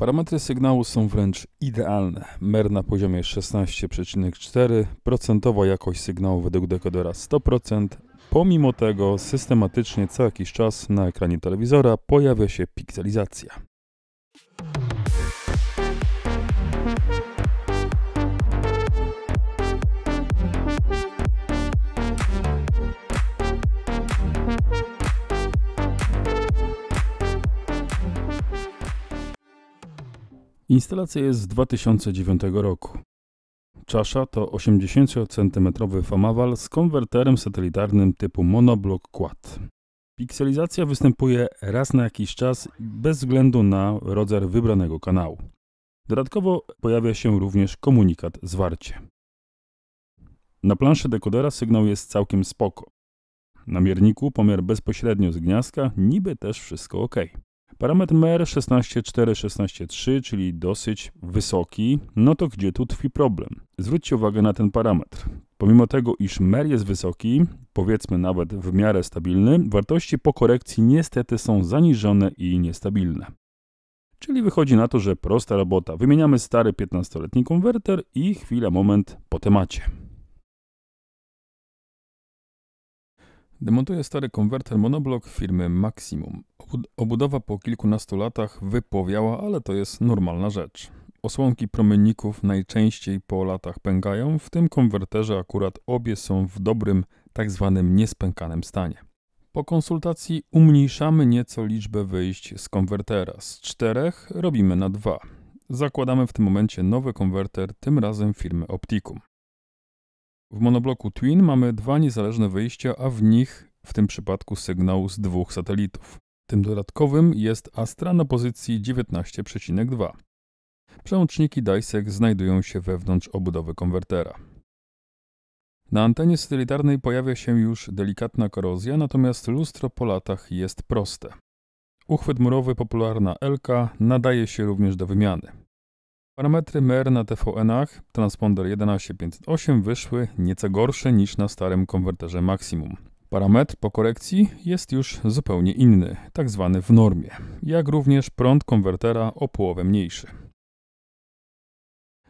Parametry sygnału są wręcz idealne. MER na poziomie 16,4, procentowa jakość sygnału według dekodera 100%. Pomimo tego systematycznie co jakiś czas na ekranie telewizora pojawia się pikselizacja. Instalacja jest z 2009 roku. Czasza to 80 cm famawal z konwerterem satelitarnym typu monoblok quad. Pikselizacja występuje raz na jakiś czas bez względu na rodzaj wybranego kanału. Dodatkowo pojawia się również komunikat zwarcie. Na planszy dekodera sygnał jest całkiem spoko. Na mierniku pomiar bezpośrednio z gniazdka, niby też wszystko ok. Parametr mer 16.4, 16.3, czyli dosyć wysoki, no to gdzie tu tkwi problem? Zwróćcie uwagę na ten parametr. Pomimo tego, iż mer jest wysoki, powiedzmy nawet w miarę stabilny, wartości po korekcji niestety są zaniżone i niestabilne. Czyli wychodzi na to, że prosta robota. Wymieniamy stary 15-letni konwerter i chwila, moment po temacie. Demontuję stary konwerter monoblok firmy Maximum. Obudowa po kilkunastu latach wypowiała, ale to jest normalna rzecz. Osłonki promienników najczęściej po latach pękają, w tym konwerterze akurat obie są w dobrym, tak zwanym niespękanym stanie. Po konsultacji umniejszamy nieco liczbę wyjść z konwertera. Z czterech robimy na dwa. Zakładamy w tym momencie nowy konwerter, tym razem firmy Opticum. W monobloku Twin mamy dwa niezależne wyjścia, a w nich w tym przypadku sygnał z dwóch satelitów. Tym dodatkowym jest Astra na pozycji 19,2. Przełączniki DISEC znajdują się wewnątrz obudowy konwertera. Na antenie satelitarnej pojawia się już delikatna korozja, natomiast lustro po latach jest proste. Uchwyt murowy popularna LK nadaje się również do wymiany. Parametry MER na TVN-ach transponder 11508 wyszły nieco gorsze niż na starym konwerterze maksimum. Parametr po korekcji jest już zupełnie inny, tak zwany w normie, jak również prąd konwertera o połowę mniejszy.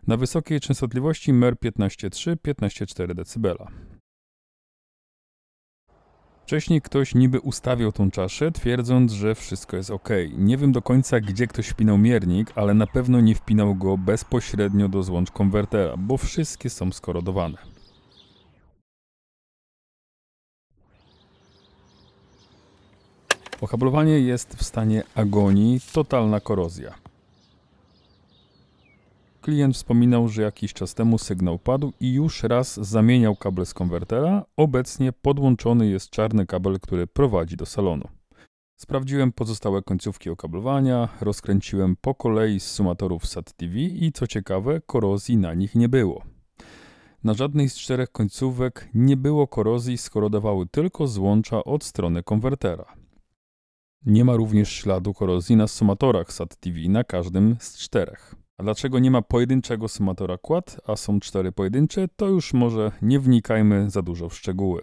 Na wysokiej częstotliwości MER 15,3-15,4 dB. Wcześniej ktoś niby ustawiał tą czaszę, twierdząc, że wszystko jest ok. Nie wiem do końca, gdzie ktoś wpinał miernik, ale na pewno nie wpinał go bezpośrednio do złącz konwertera, bo wszystkie są skorodowane. Pokablowanie jest w stanie agonii, totalna korozja. Klient wspominał, że jakiś czas temu sygnał padł i już raz zamieniał kable z konwertera. Obecnie podłączony jest czarny kabel, który prowadzi do salonu. Sprawdziłem pozostałe końcówki okablowania, rozkręciłem po kolei z sumatorów SAT TV i co ciekawe, korozji na nich nie było. Na żadnej z czterech końcówek nie było korozji, skoro dawały tylko złącza od strony konwertera. Nie ma również śladu korozji na sumatorach SAT-TV na każdym z czterech. A dlaczego nie ma pojedynczego sumatora kład, a są cztery pojedyncze, to już może nie wnikajmy za dużo w szczegóły.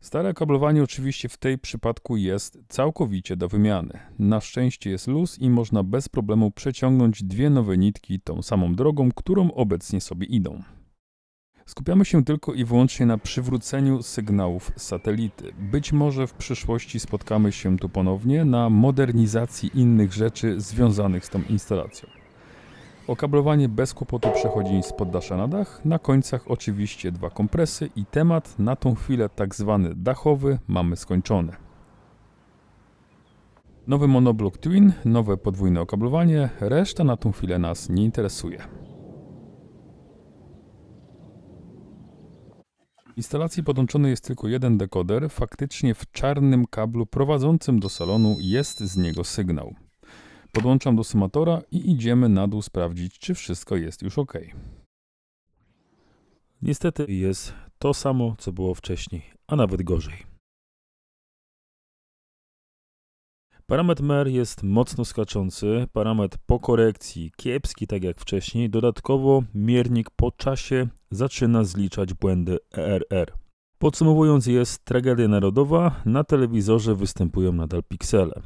Stare kablowanie oczywiście w tej przypadku jest całkowicie do wymiany. Na szczęście jest luz i można bez problemu przeciągnąć dwie nowe nitki tą samą drogą, którą obecnie sobie idą. Skupiamy się tylko i wyłącznie na przywróceniu sygnałów satelity. Być może w przyszłości spotkamy się tu ponownie na modernizacji innych rzeczy związanych z tą instalacją. Okablowanie bez kłopotu przechodzi z poddasza na dach, na końcach oczywiście dwa kompresy i temat na tą chwilę tak zwany dachowy mamy skończony. Nowy monoblok twin, nowe podwójne okablowanie, reszta na tą chwilę nas nie interesuje. instalacji podłączony jest tylko jeden dekoder. Faktycznie w czarnym kablu prowadzącym do salonu jest z niego sygnał. Podłączam do sumatora i idziemy na dół sprawdzić, czy wszystko jest już ok. Niestety jest to samo, co było wcześniej, a nawet gorzej. Parametr MER jest mocno skaczący, parametr po korekcji kiepski, tak jak wcześniej. Dodatkowo miernik po czasie zaczyna zliczać błędy ERR. Podsumowując, jest tragedia narodowa, na telewizorze występują nadal piksele.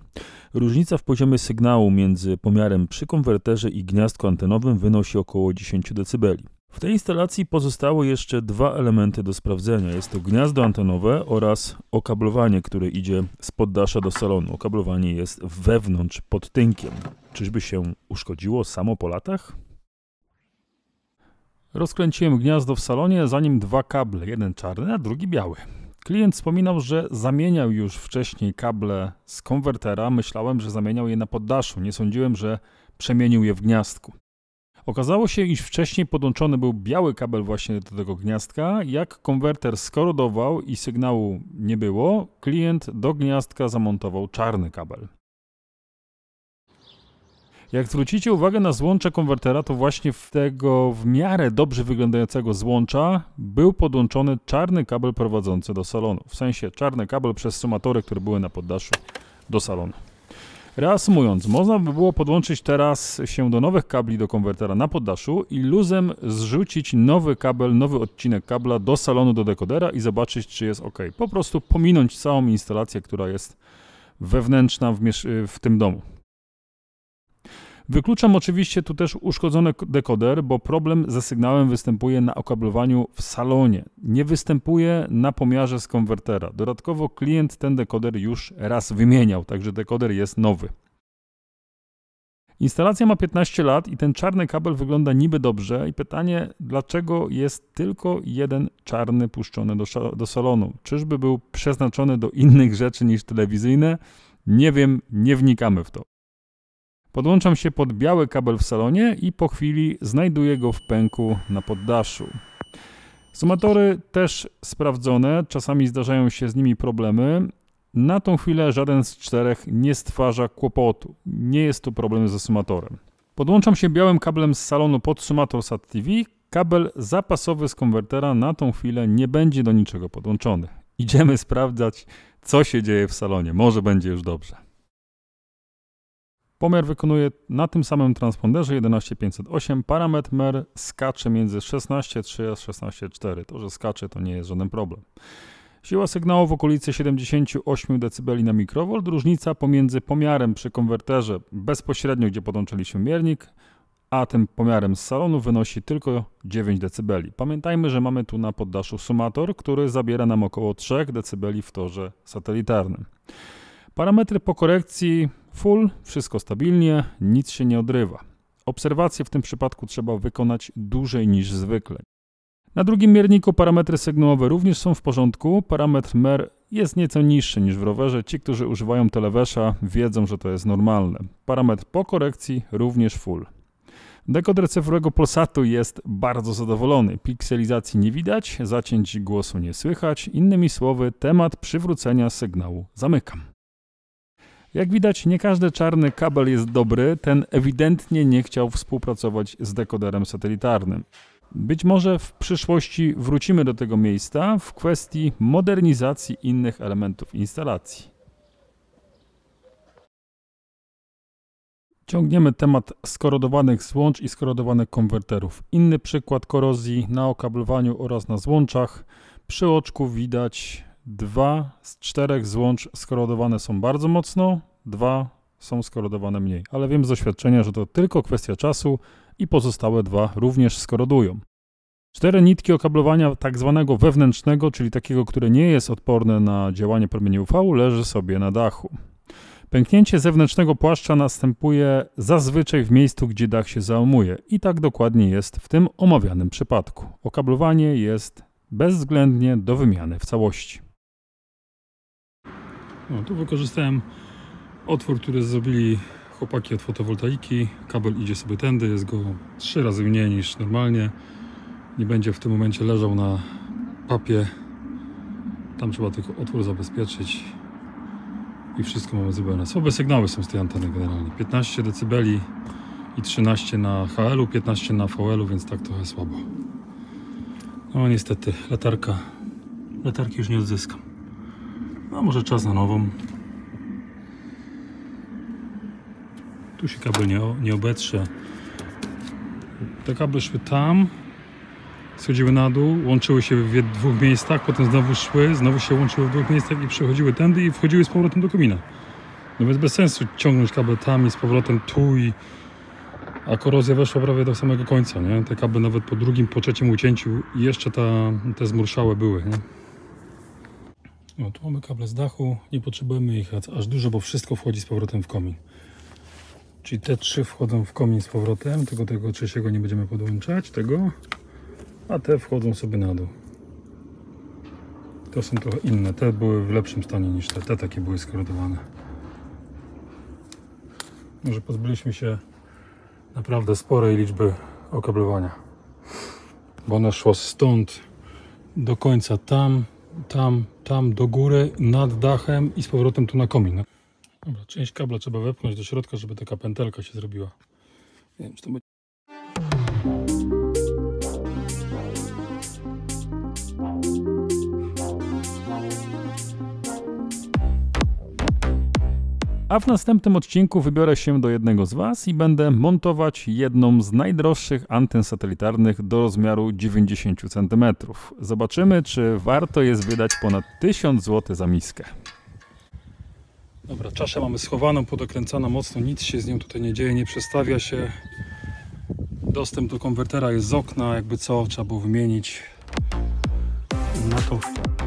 Różnica w poziomie sygnału między pomiarem przy konwerterze i gniazdku antenowym wynosi około 10 dB. W tej instalacji pozostało jeszcze dwa elementy do sprawdzenia. Jest to gniazdo antenowe oraz okablowanie, które idzie z poddasza do salonu. Okablowanie jest wewnątrz pod tynkiem. Czyżby się uszkodziło samo po latach? Rozkręciłem gniazdo w salonie, za nim dwa kable, jeden czarny, a drugi biały. Klient wspominał, że zamieniał już wcześniej kable z konwertera. Myślałem, że zamieniał je na poddaszu. Nie sądziłem, że przemienił je w gniazdku. Okazało się, iż wcześniej podłączony był biały kabel właśnie do tego gniazdka. Jak konwerter skorodował i sygnału nie było, klient do gniazdka zamontował czarny kabel. Jak zwrócicie uwagę na złącze konwertera, to właśnie w tego w miarę dobrze wyglądającego złącza był podłączony czarny kabel prowadzący do salonu. W sensie czarny kabel przez sumatory, które były na poddaszu do salonu. Reasumując, można by było podłączyć teraz się do nowych kabli do konwertera na poddaszu i luzem zrzucić nowy kabel, nowy odcinek kabla do salonu do dekodera i zobaczyć, czy jest ok. Po prostu pominąć całą instalację, która jest wewnętrzna w, w tym domu. Wykluczam oczywiście tu też uszkodzony dekoder, bo problem ze sygnałem występuje na okablowaniu w salonie. Nie występuje na pomiarze z konwertera. Dodatkowo klient ten dekoder już raz wymieniał, także dekoder jest nowy. Instalacja ma 15 lat i ten czarny kabel wygląda niby dobrze i pytanie, dlaczego jest tylko jeden czarny puszczony do, do salonu? Czyżby był przeznaczony do innych rzeczy niż telewizyjne? Nie wiem, nie wnikamy w to. Podłączam się pod biały kabel w salonie i po chwili znajduję go w pęku na poddaszu. Sumatory też sprawdzone, czasami zdarzają się z nimi problemy. Na tą chwilę żaden z czterech nie stwarza kłopotu. Nie jest to problem ze sumatorem. Podłączam się białym kablem z salonu pod sumator SAT TV. Kabel zapasowy z konwertera na tą chwilę nie będzie do niczego podłączony. Idziemy sprawdzać, co się dzieje w salonie. Może będzie już dobrze. Pomiar wykonuje na tym samym transponderze 11508. Parametr MER skacze między 16.3 a 16.4. To, że skacze, to nie jest żaden problem. Siła sygnału w okolicy 78 dB na mikrowolt. Różnica pomiędzy pomiarem przy konwerterze bezpośrednio, gdzie podłączyliśmy miernik, a tym pomiarem z salonu wynosi tylko 9 dB. Pamiętajmy, że mamy tu na poddaszu sumator, który zabiera nam około 3 dB w torze satelitarnym. Parametry po korekcji Full, wszystko stabilnie, nic się nie odrywa. Obserwacje w tym przypadku trzeba wykonać dłużej niż zwykle. Na drugim mierniku parametry sygnałowe również są w porządku. Parametr MER jest nieco niższy niż w rowerze. Ci, którzy używają telewesza wiedzą, że to jest normalne. Parametr po korekcji również full. Dekoder cyfrowego Polsatu jest bardzo zadowolony. Pikselizacji nie widać, zacięć głosu nie słychać. Innymi słowy, temat przywrócenia sygnału zamykam. Jak widać, nie każdy czarny kabel jest dobry, ten ewidentnie nie chciał współpracować z dekoderem satelitarnym. Być może w przyszłości wrócimy do tego miejsca w kwestii modernizacji innych elementów instalacji. Ciągniemy temat skorodowanych złącz i skorodowanych konwerterów. Inny przykład korozji na okablowaniu oraz na złączach. Przy oczku widać Dwa z czterech złącz skorodowane są bardzo mocno, dwa są skorodowane mniej. Ale wiem z doświadczenia, że to tylko kwestia czasu i pozostałe dwa również skorodują. Cztery nitki okablowania tak zwanego wewnętrznego, czyli takiego, które nie jest odporne na działanie promieni UV, leży sobie na dachu. Pęknięcie zewnętrznego płaszcza następuje zazwyczaj w miejscu, gdzie dach się załamuje i tak dokładnie jest w tym omawianym przypadku. Okablowanie jest bezwzględnie do wymiany w całości. No, tu wykorzystałem otwór, który zrobili chłopaki od fotowoltaiki. Kabel idzie sobie tędy, jest go trzy razy mniej niż normalnie. Nie będzie w tym momencie leżał na papie. Tam trzeba tylko otwór zabezpieczyć i wszystko mamy zrobione. Słabe sygnały są z tej anteny generalnie. 15 dB i 13 na HL-u, 15 na VL-u, więc tak trochę słabo. No niestety, latarka, latarki już nie odzyskam. No może czas na nową. Tu się kabel nie, nie obetrze. Te kable szły tam, schodziły na dół, łączyły się w dwóch miejscach, potem znowu szły, znowu się łączyły w dwóch miejscach i przechodziły tędy i wchodziły z powrotem do komina. No więc bez sensu ciągnąć kable tam i z powrotem tu i... A korozja weszła prawie do samego końca, nie? Te kable nawet po drugim, po trzecim ucięciu jeszcze ta, te zmurszałe były, nie? No, tu mamy kable z dachu, nie potrzebujemy ich aż dużo, bo wszystko wchodzi z powrotem w komin. Czyli te trzy wchodzą w komin z powrotem, tego, tego trzeciego nie będziemy podłączać, tego, a te wchodzą sobie na dół. To są trochę inne, te były w lepszym stanie niż te, te takie były skorodowane. Może pozbyliśmy się naprawdę sporej liczby okablowania, bo ono szło stąd do końca tam, tam, tam do góry, nad dachem i z powrotem tu na komin. Dobra, część kabla trzeba wepchnąć do środka, żeby taka pętelka się zrobiła. Nie wiem, czy to będzie... A w następnym odcinku wybiorę się do jednego z Was i będę montować jedną z najdroższych anten satelitarnych do rozmiaru 90 cm. Zobaczymy, czy warto jest wydać ponad 1000 zł za miskę. Dobra, czaszę mamy schowaną, podokręcana mocno, nic się z nią tutaj nie dzieje, nie przestawia się. Dostęp do konwertera jest z okna, jakby co, trzeba było wymienić na to